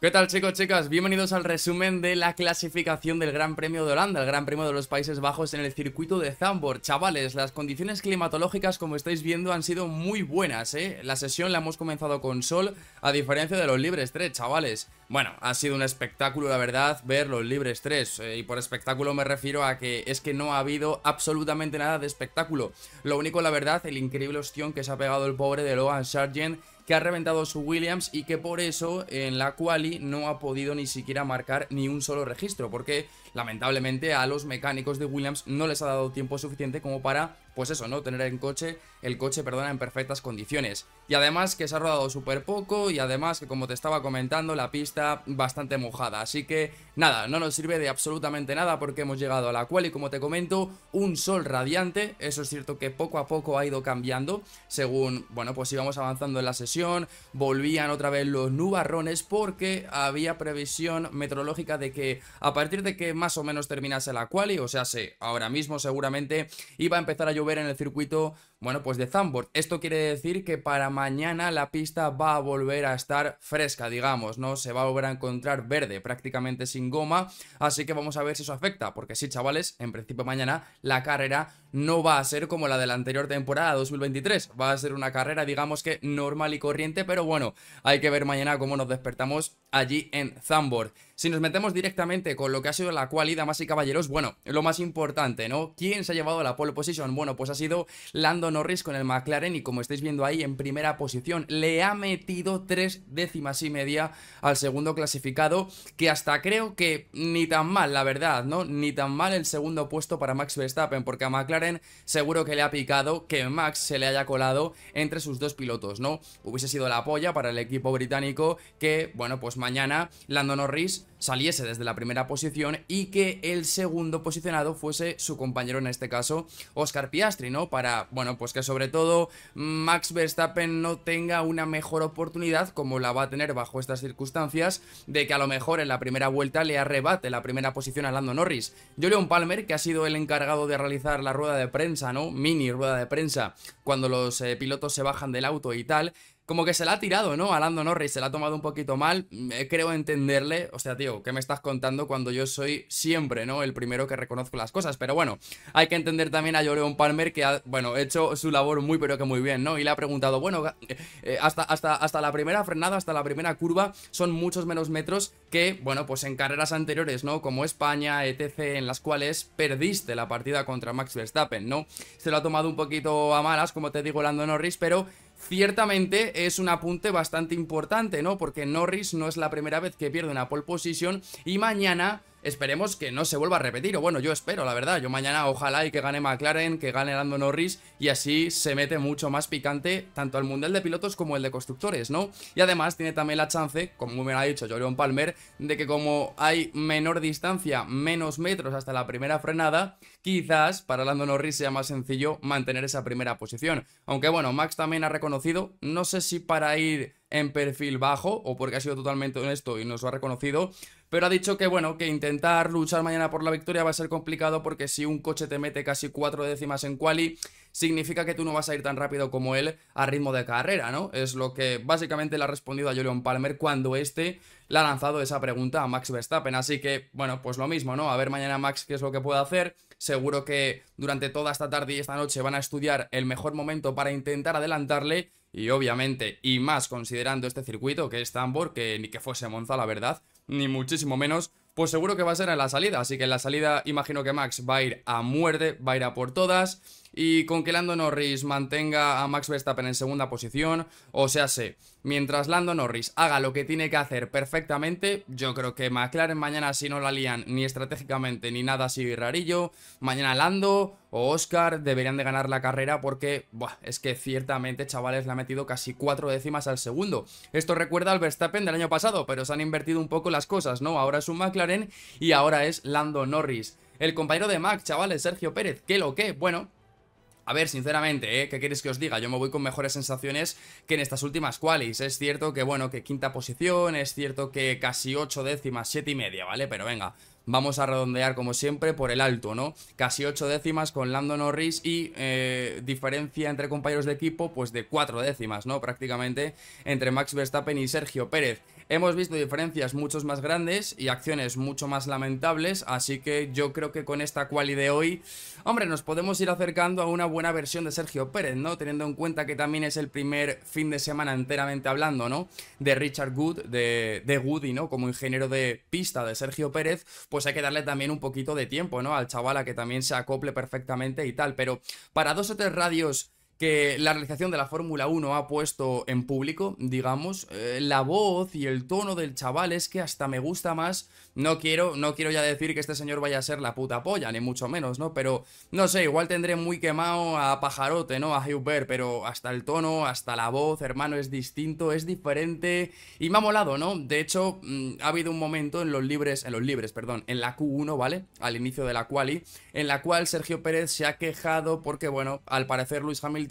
¿Qué tal chicos, chicas? Bienvenidos al resumen de la clasificación del Gran Premio de Holanda, el Gran Premio de los Países Bajos en el circuito de Zambor. Chavales, las condiciones climatológicas, como estáis viendo, han sido muy buenas, ¿eh? La sesión la hemos comenzado con sol, a diferencia de los libres 3, chavales. Bueno, ha sido un espectáculo, la verdad, ver los libres 3. Eh, y por espectáculo me refiero a que es que no ha habido absolutamente nada de espectáculo. Lo único, la verdad, el increíble ostión que se ha pegado el pobre de Logan Sargent que ha reventado su Williams y que por eso en la quali no ha podido ni siquiera marcar ni un solo registro, porque lamentablemente a los mecánicos de Williams no les ha dado tiempo suficiente como para pues eso, ¿no? Tener en coche, el coche, perdona, en perfectas condiciones. Y además que se ha rodado súper poco y además que como te estaba comentando, la pista bastante mojada. Así que nada, no nos sirve de absolutamente nada porque hemos llegado a la cual y como te comento, un sol radiante. Eso es cierto que poco a poco ha ido cambiando según, bueno, pues íbamos avanzando en la sesión, volvían otra vez los nubarrones porque había previsión meteorológica de que a partir de que más o menos terminase la quali, o sea, ahora mismo seguramente iba a empezar a ver en el circuito, bueno, pues de Zandvoort. Esto quiere decir que para mañana la pista va a volver a estar fresca, digamos, ¿no? Se va a volver a encontrar verde, prácticamente sin goma, así que vamos a ver si eso afecta, porque sí, chavales, en principio mañana la carrera no va a ser como la de la anterior temporada 2023, va a ser una carrera, digamos que normal y corriente, pero bueno, hay que ver mañana cómo nos despertamos allí en Zandvoort. Si nos metemos directamente con lo que ha sido la cualidad más y caballeros, bueno, lo más importante, ¿no? ¿Quién se ha llevado a la pole position? Bueno, pues ha sido Lando Norris con el McLaren y como estáis viendo ahí en primera posición, le ha metido tres décimas y media al segundo clasificado, que hasta creo que ni tan mal, la verdad, ¿no? Ni tan mal el segundo puesto para Max Verstappen, porque a McLaren seguro que le ha picado que Max se le haya colado entre sus dos pilotos, ¿no? Hubiese sido la polla para el equipo británico que, bueno, pues mañana Lando Norris saliese desde la primera posición y que el segundo posicionado fuese su compañero, en este caso, Oscar Piastri, ¿no? Para, bueno, pues que sobre todo Max Verstappen no tenga una mejor oportunidad como la va a tener bajo estas circunstancias de que a lo mejor en la primera vuelta le arrebate la primera posición a Lando Norris. Julian Palmer, que ha sido el encargado de realizar la rueda de prensa, ¿no? Mini rueda de prensa, cuando los eh, pilotos se bajan del auto y tal, como que se la ha tirado, ¿no? A Lando Norris, se la ha tomado un poquito mal, mm, eh, creo entenderle, o sea, tío, ¿qué me estás contando cuando yo soy siempre, ¿no? El primero que reconozco las cosas, pero bueno, hay que entender también a Lando Palmer que ha, bueno, hecho su labor muy pero que muy bien, ¿no? Y le ha preguntado, bueno, eh, eh, hasta, hasta, hasta la primera frenada, hasta la primera curva, son muchos menos metros que, bueno, pues en carreras anteriores, ¿no? Como España, etc., en las cuales perdiste la partida contra Max Verstappen, ¿no? Se lo ha tomado un poquito a malas, como te digo, Lando Norris, pero ciertamente es un apunte bastante importante, ¿no? Porque Norris no es la primera vez que pierde una pole position y mañana Esperemos que no se vuelva a repetir, o bueno, yo espero, la verdad. Yo mañana ojalá y que gane McLaren, que gane Lando Norris, y así se mete mucho más picante tanto al Mundial de Pilotos como el de Constructores, ¿no? Y además tiene también la chance, como me lo ha dicho Jolion Palmer, de que como hay menor distancia, menos metros hasta la primera frenada, quizás para Lando Norris sea más sencillo mantener esa primera posición. Aunque bueno, Max también ha reconocido, no sé si para ir en perfil bajo o porque ha sido totalmente honesto y nos lo ha reconocido, pero ha dicho que bueno, que intentar luchar mañana por la victoria va a ser complicado porque si un coche te mete casi cuatro décimas en quali, significa que tú no vas a ir tan rápido como él a ritmo de carrera, ¿no? Es lo que básicamente le ha respondido a Julian Palmer cuando este le ha lanzado esa pregunta a Max Verstappen. Así que, bueno, pues lo mismo, ¿no? A ver mañana Max qué es lo que puede hacer. Seguro que durante toda esta tarde y esta noche van a estudiar el mejor momento para intentar adelantarle y obviamente, y más considerando este circuito que es Tambor, que ni que fuese Monza, la verdad, ni muchísimo menos, pues seguro que va a ser en la salida. Así que en la salida imagino que Max va a ir a muerte, va a ir a por todas. Y con que Lando Norris mantenga a Max Verstappen en segunda posición, o sea, sé, mientras Lando Norris haga lo que tiene que hacer perfectamente, yo creo que McLaren mañana si no la lían ni estratégicamente ni nada así rarillo, mañana Lando o Oscar deberían de ganar la carrera porque, es que ciertamente, chavales, le ha metido casi cuatro décimas al segundo. Esto recuerda al Verstappen del año pasado, pero se han invertido un poco las cosas, ¿no? Ahora es un McLaren y ahora es Lando Norris. El compañero de Max, chavales, Sergio Pérez, ¿qué lo que? Bueno, a ver, sinceramente, eh, ¿qué queréis que os diga? Yo me voy con mejores sensaciones que en estas últimas qualis. Es cierto que, bueno, que quinta posición, es cierto que casi ocho décimas, siete y media, ¿vale? Pero venga, vamos a redondear como siempre por el alto, ¿no? Casi ocho décimas con Lando Norris y eh, diferencia entre compañeros de equipo pues de cuatro décimas, ¿no? Prácticamente entre Max Verstappen y Sergio Pérez. Hemos visto diferencias mucho más grandes y acciones mucho más lamentables, así que yo creo que con esta quali de hoy, hombre, nos podemos ir acercando a una buena versión de Sergio Pérez, ¿no? Teniendo en cuenta que también es el primer fin de semana enteramente hablando, ¿no? De Richard Good, de, de Woody, ¿no? Como ingeniero de pista de Sergio Pérez, pues hay que darle también un poquito de tiempo, ¿no? Al chaval a que también se acople perfectamente y tal, pero para dos o tres radios que la realización de la Fórmula 1 ha puesto en público, digamos, eh, la voz y el tono del chaval es que hasta me gusta más. No quiero, no quiero ya decir que este señor vaya a ser la puta polla, ni mucho menos, ¿no? Pero, no sé, igual tendré muy quemado a Pajarote, ¿no? A Huber, pero hasta el tono, hasta la voz, hermano, es distinto, es diferente y me ha molado, ¿no? De hecho, mm, ha habido un momento en los libres, en los libres, perdón, en la Q1, ¿vale? Al inicio de la quali, en la cual Sergio Pérez se ha quejado porque, bueno, al parecer Luis Hamilton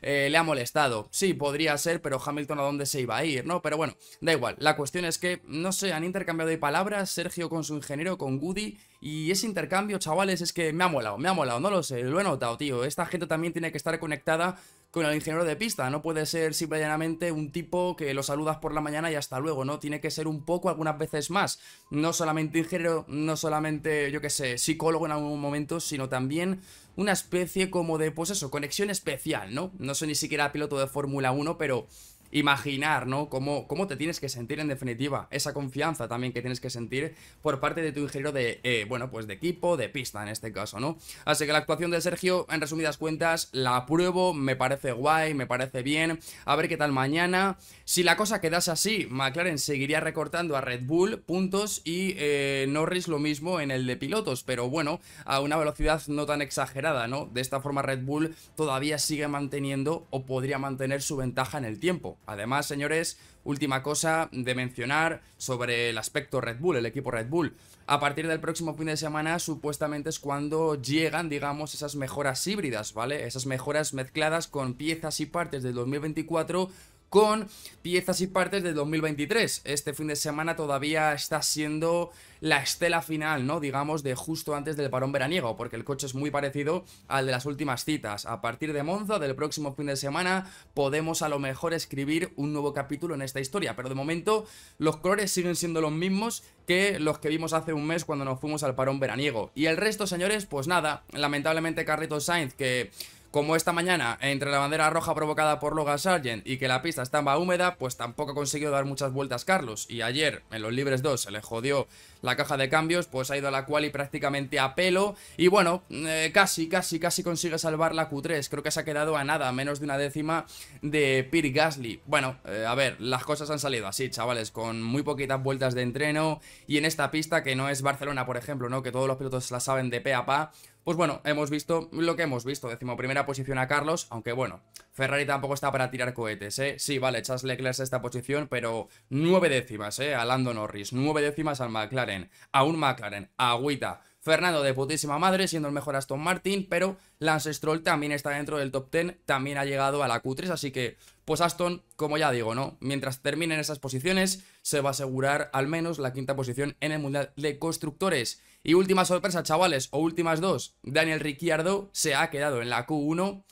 eh, le ha molestado. Sí, podría ser, pero Hamilton a dónde se iba a ir, ¿no? Pero bueno, da igual. La cuestión es que, no sé, han intercambiado de palabras Sergio con su ingeniero, con Goody, y ese intercambio, chavales, es que me ha molado, me ha molado, no lo sé, lo he notado, tío. Esta gente también tiene que estar conectada con el ingeniero de pista. No puede ser simple llanamente un tipo que lo saludas por la mañana y hasta luego, ¿no? Tiene que ser un poco algunas veces más. No solamente ingeniero, no solamente, yo qué sé, psicólogo en algún momento, sino también una especie como de, pues eso, conexión especial, ¿no? No soy ni siquiera piloto de Fórmula 1, pero imaginar, ¿no? Cómo, cómo te tienes que sentir en definitiva, esa confianza también que tienes que sentir por parte de tu ingeniero de, eh, bueno, pues de equipo, de pista en este caso, ¿no? Así que la actuación de Sergio, en resumidas cuentas, la apruebo, me parece guay, me parece bien, a ver qué tal mañana. Si la cosa quedase así, McLaren seguiría recortando a Red Bull puntos y eh, Norris lo mismo en el de pilotos, pero bueno, a una velocidad no tan exagerada, ¿no? De esta forma Red Bull todavía sigue manteniendo o podría mantener su ventaja en el tiempo. Además, señores, última cosa de mencionar sobre el aspecto Red Bull, el equipo Red Bull. A partir del próximo fin de semana supuestamente es cuando llegan, digamos, esas mejoras híbridas, ¿vale? Esas mejoras mezcladas con piezas y partes del 2024 con piezas y partes de 2023. Este fin de semana todavía está siendo la estela final, ¿no? Digamos, de justo antes del parón veraniego, porque el coche es muy parecido al de las últimas citas. A partir de Monza, del próximo fin de semana, podemos a lo mejor escribir un nuevo capítulo en esta historia, pero de momento los colores siguen siendo los mismos que los que vimos hace un mes cuando nos fuimos al parón veraniego. Y el resto, señores, pues nada, lamentablemente Carrito Sainz, que como esta mañana, entre la bandera roja provocada por Logan Sargent y que la pista estaba húmeda, pues tampoco ha conseguido dar muchas vueltas Carlos. Y ayer, en los libres 2, se le jodió la caja de cambios, pues ha ido a la quali prácticamente a pelo. Y bueno, eh, casi, casi, casi consigue salvar la Q3. Creo que se ha quedado a nada, menos de una décima de Pierre Gasly. Bueno, eh, a ver, las cosas han salido así, chavales, con muy poquitas vueltas de entreno. Y en esta pista, que no es Barcelona, por ejemplo, ¿no? Que todos los pilotos la saben de pe a pa pues bueno, hemos visto lo que hemos visto, primera posición a Carlos, aunque bueno, Ferrari tampoco está para tirar cohetes, ¿eh? Sí, vale, Charles Leclerc esta posición, pero nueve décimas, ¿eh? A Lando Norris, nueve décimas al McLaren, a un McLaren, a Agüita, Fernando de putísima madre, siendo el mejor Aston Martin, pero Lance Stroll también está dentro del top 10, también ha llegado a la Q3, así que pues Aston, como ya digo, ¿no? Mientras terminen esas posiciones, se va a asegurar al menos la quinta posición en el Mundial de Constructores. Y última sorpresa, chavales, o últimas dos, Daniel Ricciardo se ha quedado en la Q1.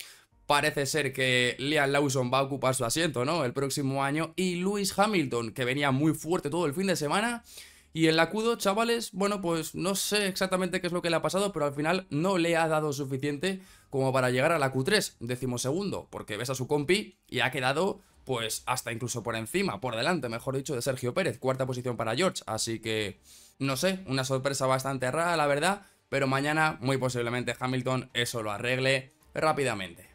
Parece ser que Liam Lawson va a ocupar su asiento, ¿no? El próximo año. Y Lewis Hamilton, que venía muy fuerte todo el fin de semana, y el Lacudo, chavales, bueno, pues no sé exactamente qué es lo que le ha pasado, pero al final no le ha dado suficiente como para llegar a la Q3, decimosegundo, porque ves a su compi y ha quedado, pues, hasta incluso por encima, por delante, mejor dicho, de Sergio Pérez, cuarta posición para George, así que, no sé, una sorpresa bastante rara, la verdad, pero mañana muy posiblemente Hamilton eso lo arregle rápidamente.